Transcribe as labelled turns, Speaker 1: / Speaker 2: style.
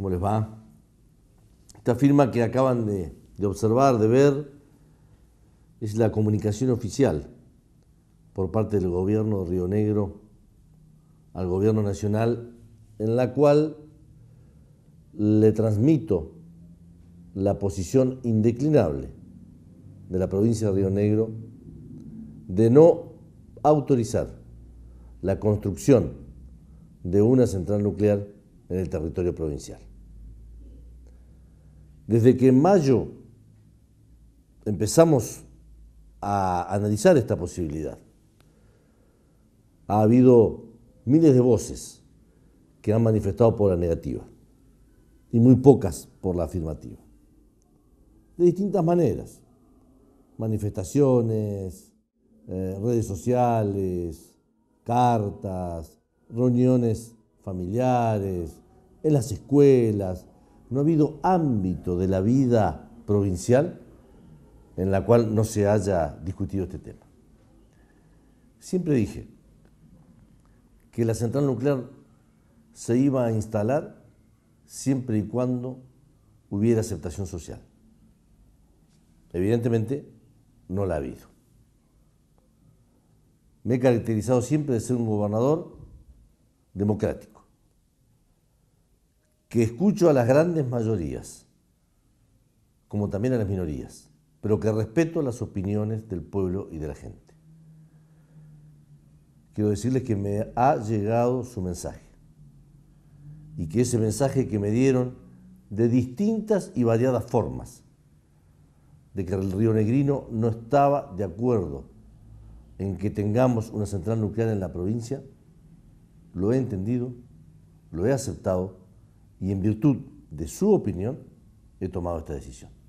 Speaker 1: ¿Cómo les va? Esta firma que acaban de, observar, de ver, es la comunicación oficial por parte del gobierno de Río Negro al gobierno nacional, en la cual le transmito la posición indeclinable de la provincia de Río Negro de no autorizar la construcción de una central nuclear en el territorio provincial. Desde que en mayo empezamos a analizar esta posibilidad, ha habido miles de voces que han manifestado por la negativa y muy pocas por la afirmativa. De distintas maneras, manifestaciones, eh, redes sociales, cartas, reuniones familiares, en las escuelas, no ha habido ámbito de la vida provincial en la cual no se haya discutido este tema. Siempre dije que la central nuclear se iba a instalar siempre y cuando hubiera aceptación social. Evidentemente, no la ha habido. Me he caracterizado siempre de ser un gobernador democrático que escucho a las grandes mayorías, como también a las minorías, pero que respeto las opiniones del pueblo y de la gente. Quiero decirles que me ha llegado su mensaje y que ese mensaje que me dieron de distintas y variadas formas, de que el río Negrino no estaba de acuerdo en que tengamos una central nuclear en la provincia, lo he entendido, lo he aceptado y en virtud de su opinión he tomado esta decisión.